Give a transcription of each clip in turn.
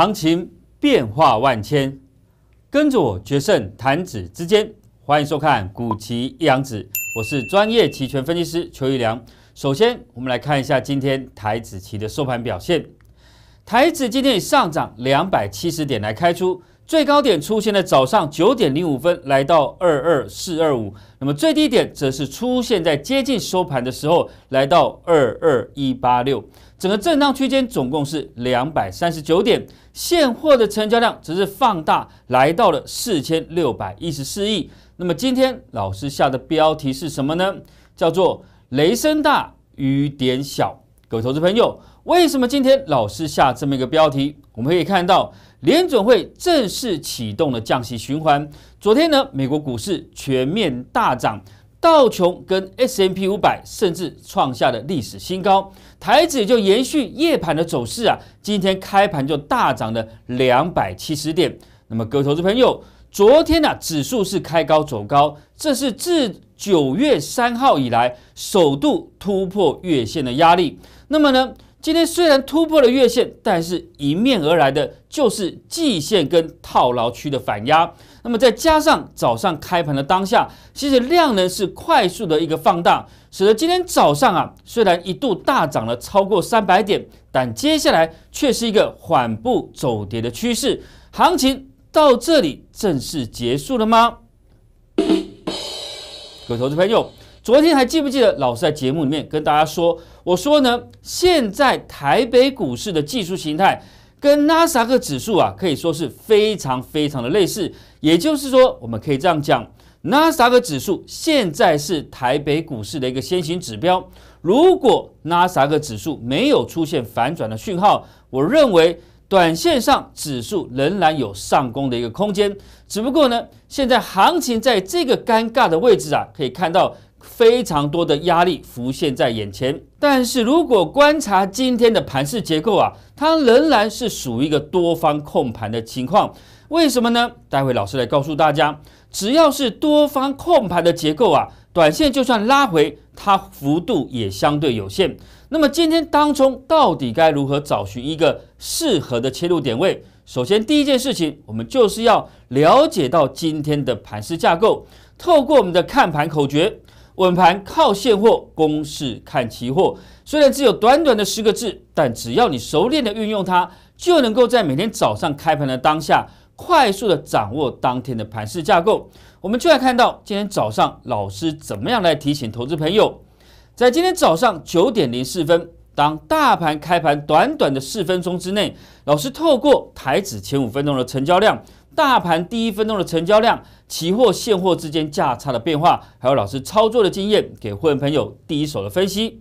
行情变化万千，跟着我决胜弹指之间。欢迎收看古奇一阳指，我是专业期权分析师邱玉良。首先，我们来看一下今天台子期的收盘表现。台子今天以上涨两百七十点来开出，最高点出现在早上九点零五分，来到二二四二五。那么最低点则是出现在接近收盘的时候，来到二二一八六。整个震荡区间总共是两百三十九点，现货的成交量则是放大来到了四千六百一十四亿。那么今天老师下的标题是什么呢？叫做“雷声大雨点小”。各位投资朋友，为什么今天老师下这么一个标题？我们可以看到，联准会正式启动了降息循环。昨天呢，美国股市全面大涨。道琼跟 S M P 五百甚至创下了历史新高，台指也就延续夜盘的走势啊，今天开盘就大涨了两百七十点。那么，各位投资朋友，昨天呢，指数是开高走高，这是自九月三号以来首度突破月线的压力。那么呢，今天虽然突破了月线，但是迎面而来的就是季线跟套牢区的反压。那么再加上早上开盘的当下，其实量呢是快速的一个放大，使得今天早上啊虽然一度大涨了超过三百点，但接下来却是一个缓步走跌的趋势。行情到这里正式结束了吗？各位投资朋友，昨天还记不记得老师在节目里面跟大家说，我说呢，现在台北股市的技术形态跟纳斯达克指数啊，可以说是非常非常的类似。也就是说，我们可以这样讲，纳斯达克指数现在是台北股市的一个先行指标。如果纳斯达克指数没有出现反转的讯号，我认为短线上指数仍然有上攻的一个空间。只不过呢，现在行情在这个尴尬的位置啊，可以看到非常多的压力浮现在眼前。但是如果观察今天的盘势结构啊，它仍然是属于一个多方控盘的情况。为什么呢？待会老师来告诉大家，只要是多方控盘的结构啊，短线就算拉回，它幅度也相对有限。那么今天当中到底该如何找寻一个适合的切入点位？首先第一件事情，我们就是要了解到今天的盘势架构。透过我们的看盘口诀，稳盘靠现货，公式看期货。虽然只有短短的十个字，但只要你熟练的运用它，就能够在每天早上开盘的当下。快速的掌握当天的盘市架构，我们就来看到今天早上老师怎么样来提醒投资朋友。在今天早上九点零四分，当大盘开盘短短的四分钟之内，老师透过台指前五分钟的成交量、大盘第一分钟的成交量、期货现货之间价差的变化，还有老师操作的经验，给会员朋友第一手的分析。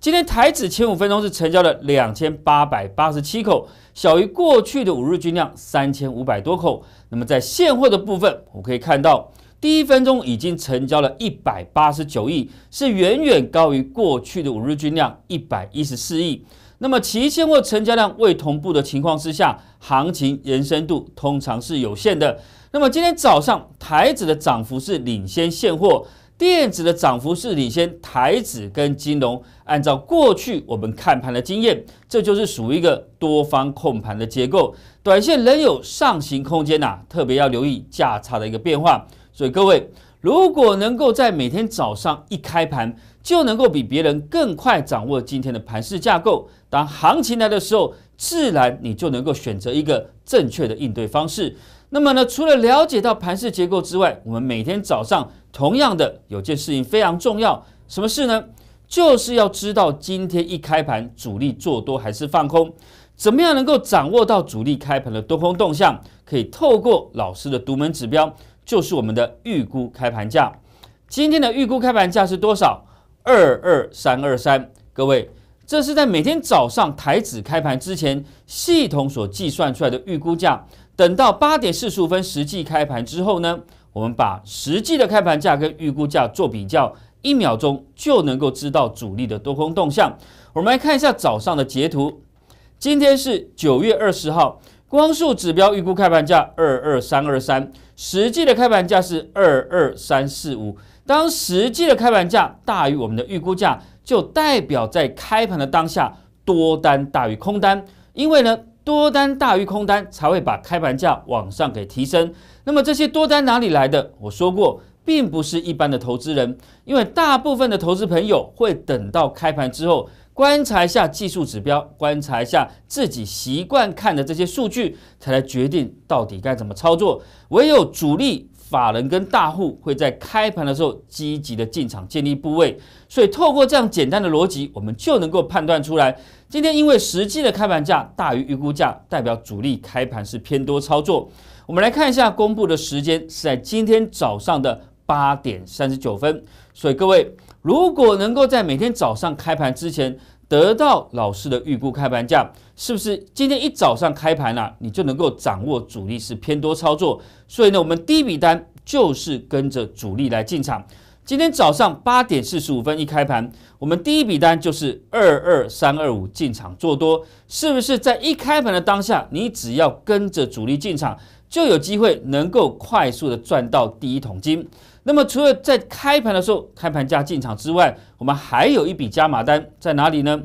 今天台指前五分钟是成交了两千八百八十七口，小于过去的五日均量三千五百多口。那么在现货的部分，我们可以看到第一分钟已经成交了一百八十九亿，是远远高于过去的五日均量一百一十四亿。那么期现货成交量未同步的情况之下，行情延伸度通常是有限的。那么今天早上台指的涨幅是领先现货。电子的涨幅是领先台指跟金融，按照过去我们看盘的经验，这就是属于一个多方控盘的结构，短线仍有上行空间呐，特别要留意价差的一个变化。所以各位，如果能够在每天早上一开盘就能够比别人更快掌握今天的盘势架构，当行情来的时候，自然你就能够选择一个正确的应对方式。那么呢，除了了解到盘式结构之外，我们每天早上同样的有件事情非常重要，什么事呢？就是要知道今天一开盘主力做多还是放空，怎么样能够掌握到主力开盘的多空动向？可以透过老师的独门指标，就是我们的预估开盘价。今天的预估开盘价是多少？二二三二三，各位，这是在每天早上台指开盘之前系统所计算出来的预估价。等到八点四十五分实际开盘之后呢，我们把实际的开盘价跟预估价做比较，一秒钟就能够知道主力的多空动向。我们来看一下早上的截图，今天是九月二十号，光速指标预估开盘价二二三二三，实际的开盘价是二二三四五。当实际的开盘价大于我们的预估价，就代表在开盘的当下多单大于空单，因为呢。多单大于空单才会把开盘价往上给提升。那么这些多单哪里来的？我说过，并不是一般的投资人，因为大部分的投资朋友会等到开盘之后观察一下技术指标，观察一下自己习惯看的这些数据，才来决定到底该怎么操作。唯有主力。法人跟大户会在开盘的时候积极的进场建立部位，所以透过这样简单的逻辑，我们就能够判断出来，今天因为实际的开盘价大于预估价，代表主力开盘是偏多操作。我们来看一下公布的时间是在今天早上的八点三十九分，所以各位如果能够在每天早上开盘之前。得到老师的预估开盘价，是不是今天一早上开盘了，你就能够掌握主力是偏多操作？所以呢，我们第一笔单就是跟着主力来进场。今天早上八点四十五分一开盘，我们第一笔单就是二二三二五进场做多，是不是在一开盘的当下，你只要跟着主力进场，就有机会能够快速的赚到第一桶金？那么除了在开盘的时候开盘价进场之外，我们还有一笔加码单在哪里呢？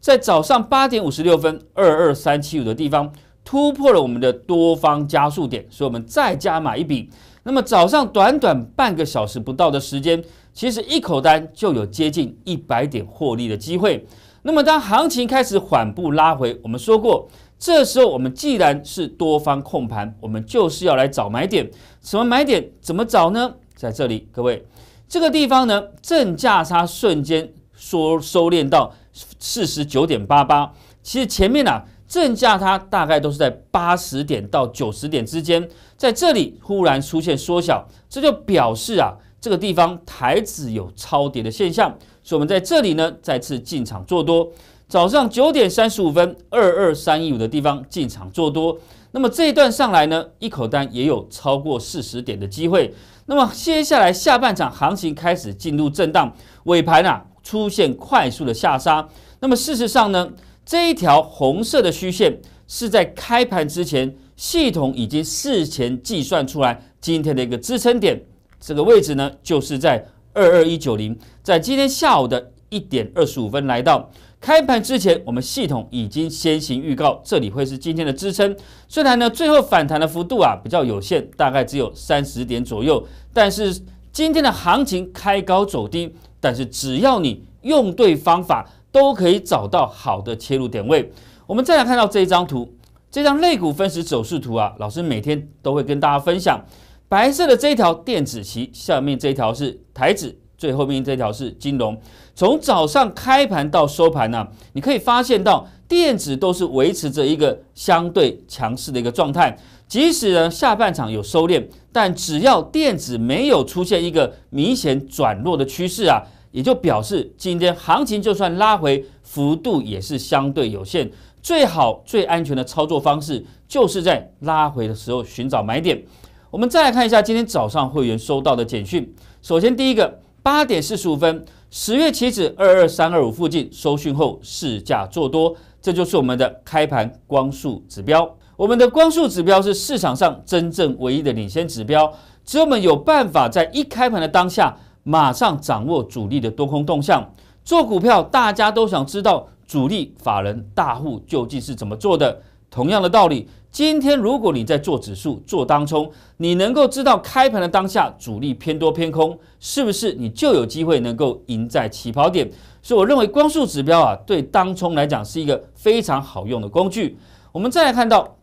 在早上八点五十六分二二三七五的地方突破了我们的多方加速点，所以我们再加码一笔。那么早上短短半个小时不到的时间，其实一口单就有接近一百点获利的机会。那么当行情开始缓步拉回，我们说过，这时候我们既然是多方控盘，我们就是要来找买点。什么买点？怎么找呢？在这里，各位，这个地方呢，正价差瞬间缩收敛到四十九点八八。其实前面啊，正价差大概都是在八十点到九十点之间，在这里忽然出现缩小，这就表示啊，这个地方台子有超跌的现象，所以我们在这里呢，再次进场做多。早上九点三十五分，二二三一五的地方进场做多。那么这一段上来呢，一口单也有超过四十点的机会。那么接下来下半场行情开始进入震荡，尾盘啊出现快速的下杀。那么事实上呢，这一条红色的虚线是在开盘之前系统已经事前计算出来今天的一个支撑点，这个位置呢就是在二二一九零，在今天下午的一点二十五分来到。开盘之前，我们系统已经先行预告，这里会是今天的支撑。虽然呢，最后反弹的幅度啊比较有限，大概只有三十点左右。但是今天的行情开高走低，但是只要你用对方法，都可以找到好的切入点位。我们再来看到这一张图，这张肋骨分时走势图啊，老师每天都会跟大家分享。白色的这一条电子旗，下面这一条是台指。最后面这条是金融，从早上开盘到收盘呢，你可以发现到电子都是维持着一个相对强势的一个状态，即使呢下半场有收敛，但只要电子没有出现一个明显转弱的趋势啊，也就表示今天行情就算拉回幅度也是相对有限，最好最安全的操作方式就是在拉回的时候寻找买点。我们再来看一下今天早上会员收到的简讯，首先第一个。八点四十五分，十月期指二二三二五附近收讯后市价做多，这就是我们的开盘光速指标。我们的光速指标是市场上真正唯一的领先指标，只有我们有办法在一开盘的当下马上掌握主力的多空动向。做股票，大家都想知道主力、法人大户究竟是怎么做的。同样的道理，今天如果你在做指数做当冲，你能够知道开盘的当下主力偏多偏空，是不是你就有机会能够赢在起跑点？所以我认为光速指标啊，对当冲来讲是一个非常好用的工具。我们再来看到，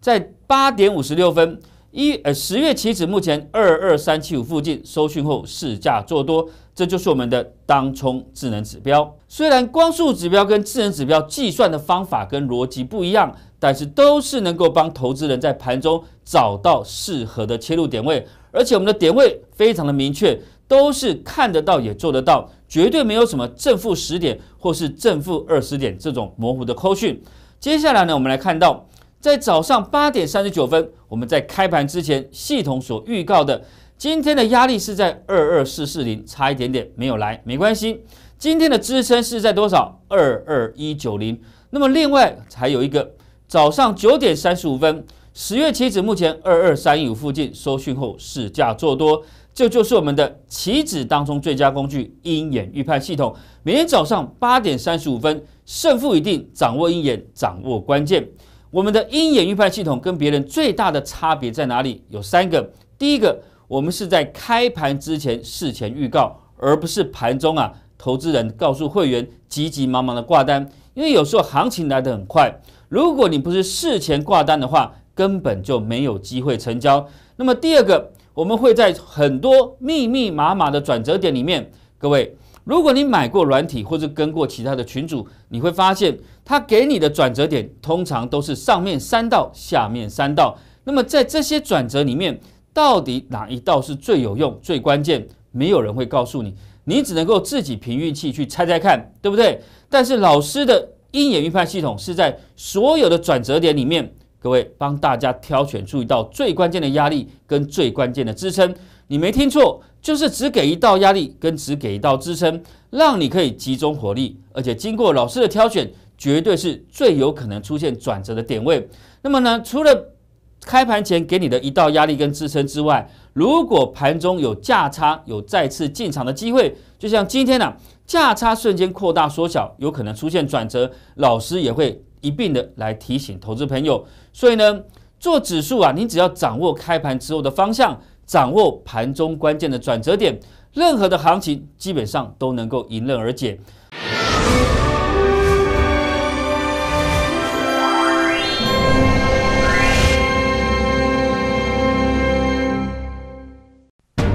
在八点五十六分。一呃，十月起止，目前二二三七五附近收讯后市价做多，这就是我们的当冲智能指标。虽然光速指标跟智能指标计算的方法跟逻辑不一样，但是都是能够帮投资人，在盘中找到适合的切入点位，而且我们的点位非常的明确，都是看得到也做得到，绝对没有什么正负十点或是正负二十点这种模糊的抠讯。接下来呢，我们来看到。在早上八点三十九分，我们在开盘之前系统所预告的今天的压力是在二二四四零，差一点点没有来，没关系。今天的支撑是在多少？二二一九零。那么另外还有一个早上九点三十五分，十月期指目前二二三一五附近收讯后市价做多，这就是我们的期指当中最佳工具鹰眼预判系统。每天早上八点三十五分，胜负已定，掌握鹰眼，掌握关键。我们的鹰眼预判系统跟别人最大的差别在哪里？有三个。第一个，我们是在开盘之前事前预告，而不是盘中啊，投资人告诉会员急急忙忙的挂单，因为有时候行情来得很快。如果你不是事前挂单的话，根本就没有机会成交。那么第二个，我们会在很多密密麻麻的转折点里面，各位。如果你买过软体，或者跟过其他的群主，你会发现他给你的转折点通常都是上面三道，下面三道。那么在这些转折里面，到底哪一道是最有用、最关键？没有人会告诉你，你只能够自己凭运气去猜猜看，对不对？但是老师的鹰眼预判系统是在所有的转折点里面，各位帮大家挑选出一道最关键的压力跟最关键的支撑。你没听错。就是只给一道压力跟只给一道支撑，让你可以集中火力，而且经过老师的挑选，绝对是最有可能出现转折的点位。那么呢，除了开盘前给你的一道压力跟支撑之外，如果盘中有价差有再次进场的机会，就像今天呢，价差瞬间扩大缩小，有可能出现转折，老师也会一并的来提醒投资朋友。所以呢，做指数啊，你只要掌握开盘之后的方向。掌握盘中关键的转折点，任何的行情基本上都能够迎刃而解。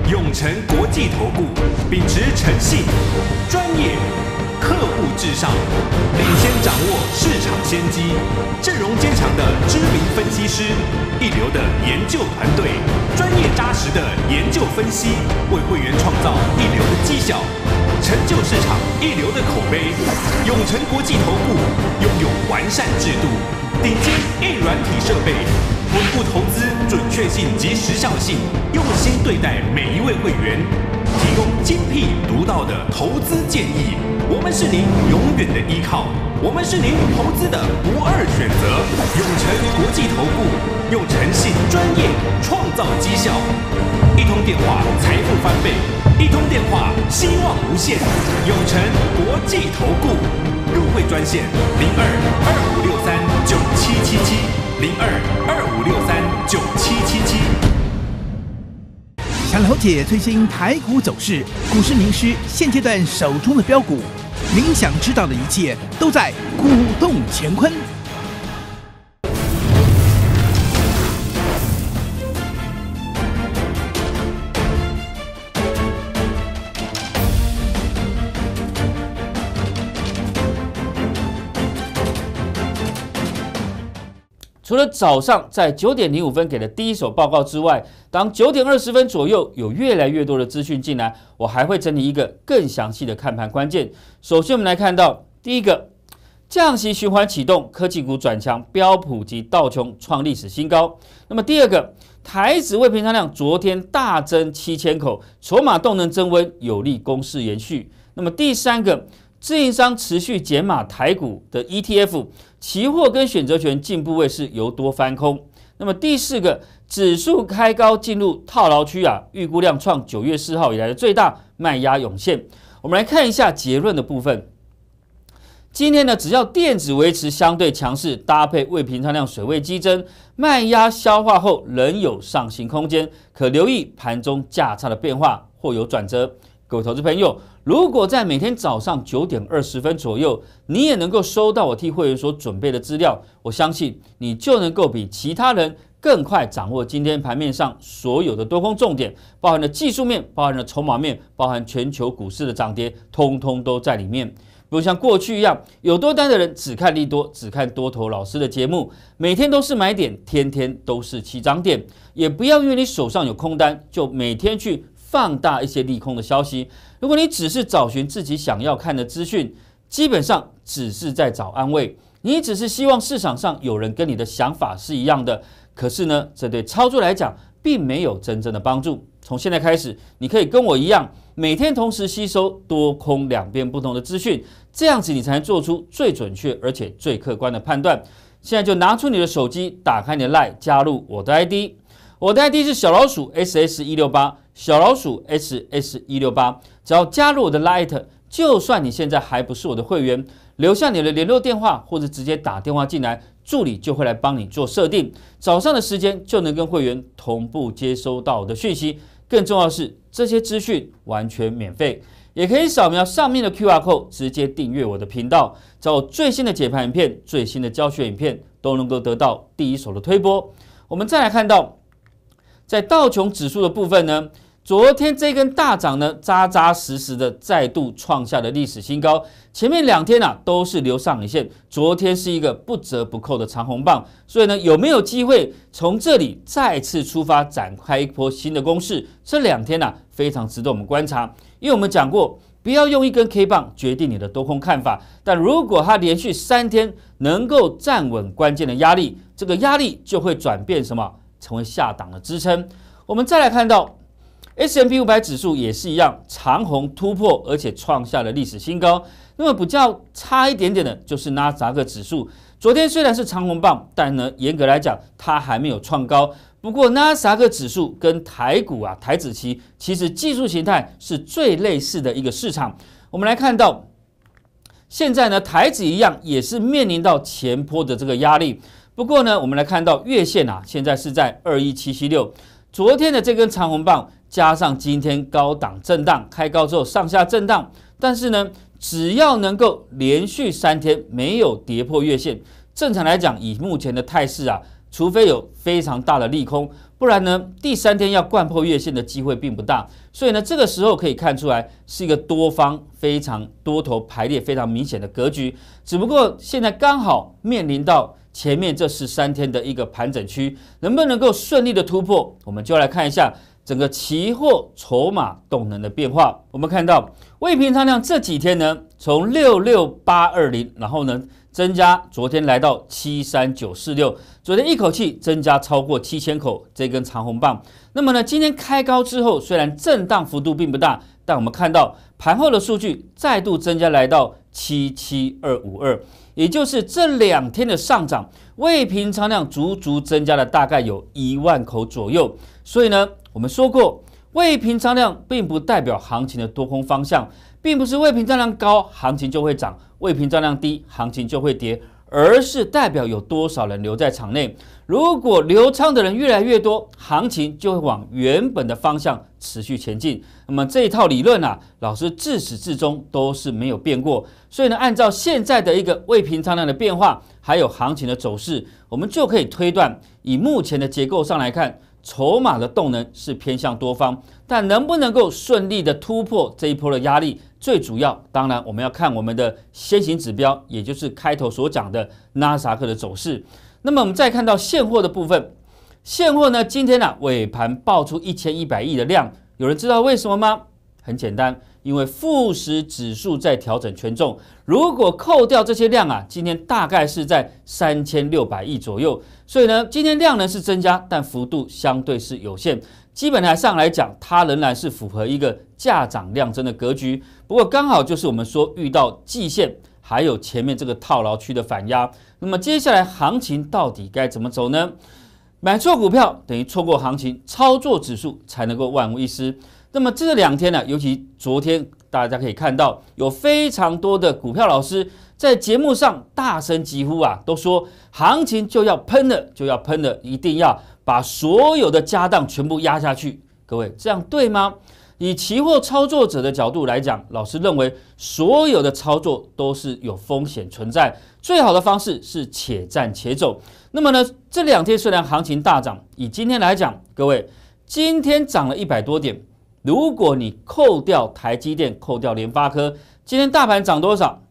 永诚国际投顾，秉持诚信、专业。至上，领先掌握市场先机，阵容坚强的知名分析师，一流的研究团队，专业扎实的研究分析，为会员创造一流的绩效，成就市场一流的口碑。永诚国际投顾拥有完善制度，顶尖硬软体设备，稳固投资准确性及时效性，用心对待每一位会员，提供精辟独到的投资建议。我们是您永远的依靠，我们是您投资的不二选择。永诚国际投顾，用诚信、专业创造绩效。一通电话，财富翻倍；一通电话，希望无限。永诚国际投顾入会专线：零二二五六三九七七七零二二五六三九七七七。想了解最新台股走势，股市名师现阶段手中的标股。您想知道的一切都在《鼓动乾坤》。除了早上在九点零五分给的第一手报告之外，当九点二十分左右有越来越多的资讯进来，我还会整理一个更详细的看盘关键。首先，我们来看到第一个，降息循环启动，科技股转强，标普及道琼创历史新高。那么第二个，台指未平仓量昨天大增七千口，筹码动能增温，有利攻势延续。那么第三个。自营商持续减码台股的 ETF，期货跟选择权进步位是由多翻空。那么第四个指数开高进入套牢区啊，预估量创九月四号以来的最大卖压涌现。我们来看一下结论的部分。今天呢，只要电子维持相对强势，搭配未平仓量水位激增，卖压消化后仍有上行空间，可留意盘中价差的变化，或有转折。各位投资朋友，如果在每天早上九点二十分左右，你也能够收到我替会员所准备的资料，我相信你就能够比其他人更快掌握今天盘面上所有的多空重点，包含了技术面，包含了筹码面，包含全球股市的涨跌，通通都在里面。不像过去一样，有多单的人只看利多，只看多头老师的节目，每天都是买点，天天都是七涨点，也不要因为你手上有空单，就每天去。放大一些利空的消息。如果你只是找寻自己想要看的资讯，基本上只是在找安慰。你只是希望市场上有人跟你的想法是一样的，可是呢，这对操作来讲并没有真正的帮助。从现在开始，你可以跟我一样，每天同时吸收多空两边不同的资讯，这样子你才能做出最准确而且最客观的判断。现在就拿出你的手机，打开你的 LINE，加入我的 ID。我的 ID 是小老鼠 ss 一六八，小老鼠 ss 一六八。只要加入我的 l i t 就算你现在还不是我的会员，留下你的联络电话，或者直接打电话进来，助理就会来帮你做设定。早上的时间就能跟会员同步接收到我的讯息。更重要是，这些资讯完全免费，也可以扫描上面的 QR Code 直接订阅我的频道，找我最新的解盘影片、最新的教学影片都能够得到第一手的推播。我们再来看到。在道琼指数的部分呢，昨天这根大涨呢，扎扎实实的再度创下了历史新高。前面两天啊都是留上影线，昨天是一个不折不扣的长红棒。所以呢，有没有机会从这里再次出发展开一波新的攻势？这两天呢非常值得我们观察，因为我们讲过，不要用一根 K 棒决定你的多空看法。但如果它连续三天能够站稳关键的压力，这个压力就会转变什么？成为下档的支撑。我们再来看到 S M P 五百指数也是一样长虹突破，而且创下了历史新高。那么比较差一点点的就是纳斯达克指数，昨天虽然是长虹棒，但呢严格来讲它还没有创高。不过纳斯达克指数跟台股啊台指期其实技术形态是最类似的一个市场。我们来看到现在呢台指一样也是面临到前坡的这个压力。不过呢，我们来看到月线啊，现在是在二一七七六。昨天的这根长红棒，加上今天高档震荡，开高之后上下震荡。但是呢，只要能够连续三天没有跌破月线，正常来讲，以目前的态势啊，除非有非常大的利空，不然呢，第三天要灌破月线的机会并不大。所以呢，这个时候可以看出来是一个多方非常多头排列非常明显的格局。只不过现在刚好面临到。前面这十三天的一个盘整区，能不能够顺利的突破？我们就来看一下整个期货筹码动能的变化。我们看到未平仓量这几天呢，从六六八二零，然后呢增加，昨天来到七三九四六，昨天一口气增加超过七千口，这根长红棒。那么呢，今天开高之后，虽然震荡幅度并不大，但我们看到盘后的数据再度增加，来到七七二五二。也就是这两天的上涨，未平仓量足足增加了大概有一万口左右。所以呢，我们说过，未平仓量并不代表行情的多空方向，并不是未平仓量高行情就会涨，未平仓量低行情就会跌。而是代表有多少人留在场内。如果留仓的人越来越多，行情就会往原本的方向持续前进。那么这一套理论啊，老师自始至终都是没有变过。所以呢，按照现在的一个未平仓量的变化，还有行情的走势，我们就可以推断，以目前的结构上来看。筹码的动能是偏向多方，但能不能够顺利的突破这一波的压力，最主要，当然我们要看我们的先行指标，也就是开头所讲的纳斯克的走势。那么我们再看到现货的部分，现货呢今天呢尾盘爆出一千一百亿的量，有人知道为什么吗？很简单。因为富时指数在调整权重，如果扣掉这些量啊，今天大概是在三千六百亿左右。所以呢，今天量能是增加，但幅度相对是有限。基本台上来讲，它仍然是符合一个价涨量增的格局。不过刚好就是我们说遇到季线，还有前面这个套牢区的反压。那么接下来行情到底该怎么走呢？买错股票等于错过行情，操作指数才能够万无一失。那么这两天呢，尤其昨天，大家可以看到有非常多的股票老师在节目上大声疾呼啊，都说行情就要喷了，就要喷了，一定要把所有的家当全部压下去。各位，这样对吗？以期货操作者的角度来讲，老师认为所有的操作都是有风险存在，最好的方式是且战且走。那么呢，这两天虽然行情大涨，以今天来讲，各位今天涨了一百多点。如果你扣掉台积电、扣掉联发科，今天大盘涨多少？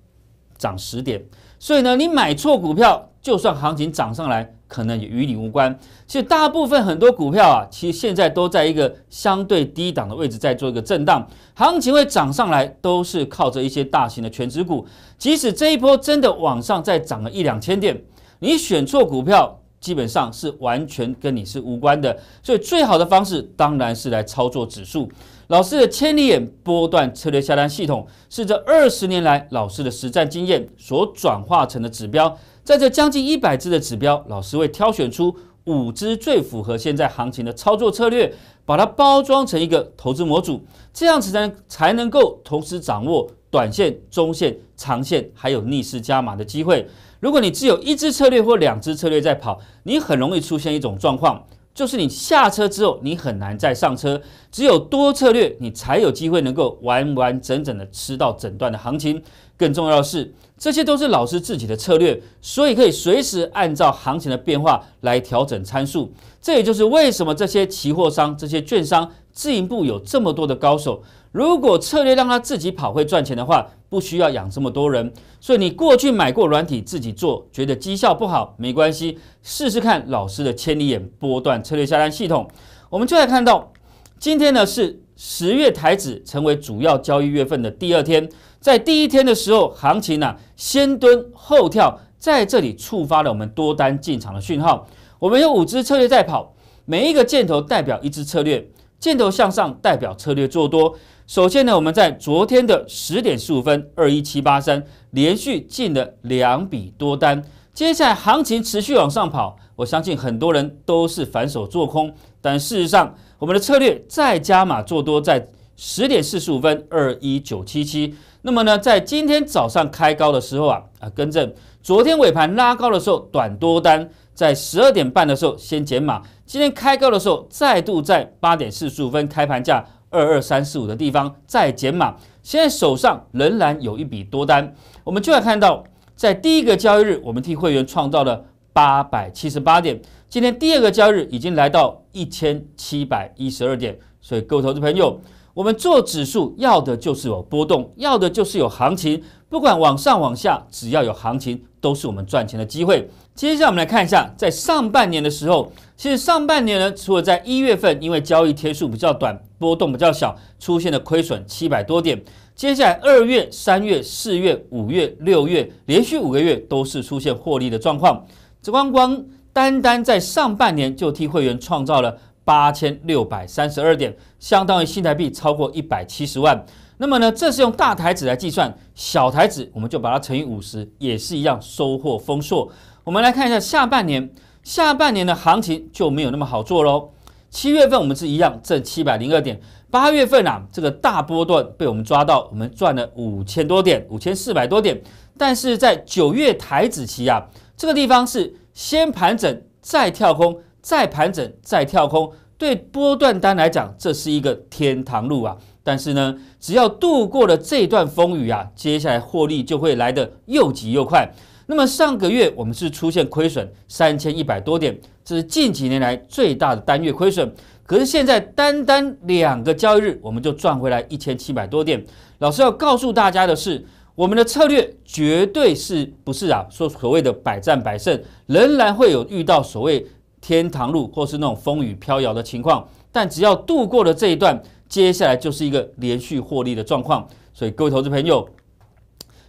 涨十点。所以呢，你买错股票，就算行情涨上来，可能也与你无关。其实大部分很多股票啊，其实现在都在一个相对低档的位置，在做一个震荡。行情会涨上来，都是靠着一些大型的全值股。即使这一波真的往上再涨了一两千点，你选错股票。基本上是完全跟你是无关的，所以最好的方式当然是来操作指数。老师的千里眼波段策略下单系统是这二十年来老师的实战经验所转化成的指标，在这将近一百只的指标，老师会挑选出五只最符合现在行情的操作策略，把它包装成一个投资模组，这样子才才能够同时掌握短线、中线、长线，还有逆势加码的机会。如果你只有一只策略或两只策略在跑，你很容易出现一种状况，就是你下车之后，你很难再上车。只有多策略，你才有机会能够完完整整的吃到整段的行情。更重要的是，这些都是老师自己的策略，所以可以随时按照行情的变化来调整参数。这也就是为什么这些期货商、这些券商自营部有这么多的高手。如果策略让他自己跑会赚钱的话，不需要养这么多人，所以你过去买过软体自己做，觉得绩效不好没关系，试试看老师的千里眼波段策略下单系统。我们就来看到，今天呢是十月台指成为主要交易月份的第二天，在第一天的时候，行情呢先蹲后跳，在这里触发了我们多单进场的讯号。我们有五支策略在跑，每一个箭头代表一支策略。箭头向上代表策略做多。首先呢，我们在昨天的十点十五分二一七八三连续进了两笔多单。接下来行情持续往上跑，我相信很多人都是反手做空。但事实上，我们的策略再加码做多，在十点四十五分二一九七七。那么呢，在今天早上开高的时候啊啊，更正昨天尾盘拉高的时候短多单，在十二点半的时候先减码。今天开高的时候，再度在八点四十五分开盘价二二三四五的地方再减码，现在手上仍然有一笔多单。我们就要看到，在第一个交易日，我们替会员创造了八百七十八点；今天第二个交易日已经来到一千七百一十二点。所以，各位投资朋友，我们做指数要的就是有波动，要的就是有行情。不管往上往下，只要有行情，都是我们赚钱的机会。接下来我们来看一下，在上半年的时候，其实上半年呢，除了在一月份因为交易天数比较短，波动比较小，出现了亏损七百多点，接下来二月、三月、四月、五月、六月，连续五个月都是出现获利的状况。紫光光单单在上半年就替会员创造了八千六百三十二点，相当于新台币超过一百七十万。那么呢，这是用大台子来计算，小台子我们就把它乘以五十，也是一样收获丰硕。我们来看一下下半年，下半年的行情就没有那么好做喽。七月份我们是一样挣七百零二点，八月份啊这个大波段被我们抓到，我们赚了五千多点，五千四百多点。但是在九月台子期啊，这个地方是先盘整，再跳空，再盘整，再跳空，对波段单来讲，这是一个天堂路啊。但是呢，只要度过了这段风雨啊，接下来获利就会来得又急又快。那么上个月我们是出现亏损三千一百多点，这是近几年来最大的单月亏损。可是现在单单两个交易日，我们就赚回来一千七百多点。老师要告诉大家的是，我们的策略绝对是不是啊？说所谓的百战百胜，仍然会有遇到所谓天堂路或是那种风雨飘摇的情况。但只要度过了这一段。接下来就是一个连续获利的状况，所以各位投资朋友，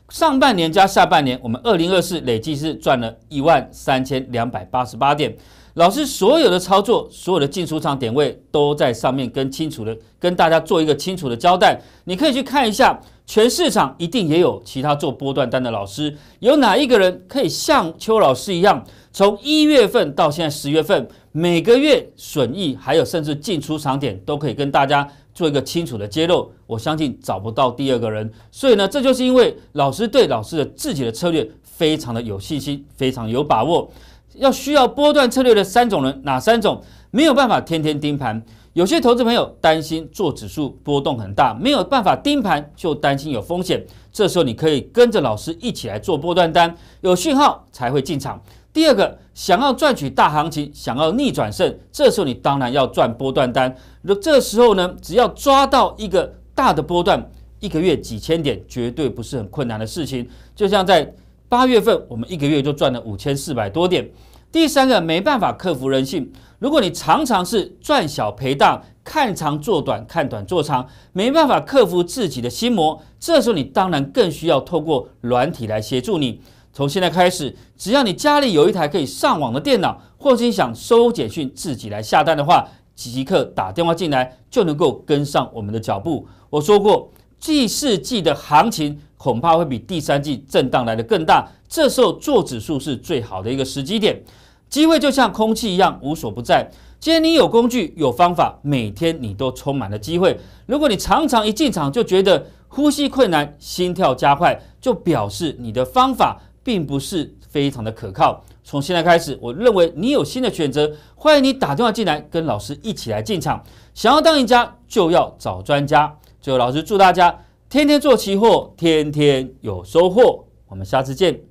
上半年加下半年，我们二零二四累计是赚了一万三千两百八十八点。老师所有的操作，所有的进出场点位都在上面，跟清楚的跟大家做一个清楚的交代。你可以去看一下，全市场一定也有其他做波段单的老师，有哪一个人可以像邱老师一样，从一月份到现在十月份，每个月损益，还有甚至进出场点都可以跟大家。做一个清楚的揭露，我相信找不到第二个人。所以呢，这就是因为老师对老师的自己的策略非常的有信心，非常有把握。要需要波段策略的三种人，哪三种？没有办法天天盯盘，有些投资朋友担心做指数波动很大，没有办法盯盘，就担心有风险。这时候你可以跟着老师一起来做波段单，有讯号才会进场。第二个，想要赚取大行情，想要逆转胜，这时候你当然要赚波段单。那这时候呢，只要抓到一个大的波段，一个月几千点，绝对不是很困难的事情。就像在八月份，我们一个月就赚了五千四百多点。第三个，没办法克服人性。如果你常常是赚小赔大，看长做短，看短做长，没办法克服自己的心魔，这时候你当然更需要透过软体来协助你。从现在开始，只要你家里有一台可以上网的电脑，或是你想收简讯、自己来下单的话，即刻打电话进来，就能够跟上我们的脚步。我说过，第四季的行情恐怕会比第三季震荡来的更大，这时候做指数是最好的一个时机点。机会就像空气一样无所不在，既然你有工具、有方法，每天你都充满了机会。如果你常常一进场就觉得呼吸困难、心跳加快，就表示你的方法。并不是非常的可靠。从现在开始，我认为你有新的选择，欢迎你打电话进来跟老师一起来进场。想要当赢家，就要找专家。最后，老师祝大家天天做期货，天天有收获。我们下次见。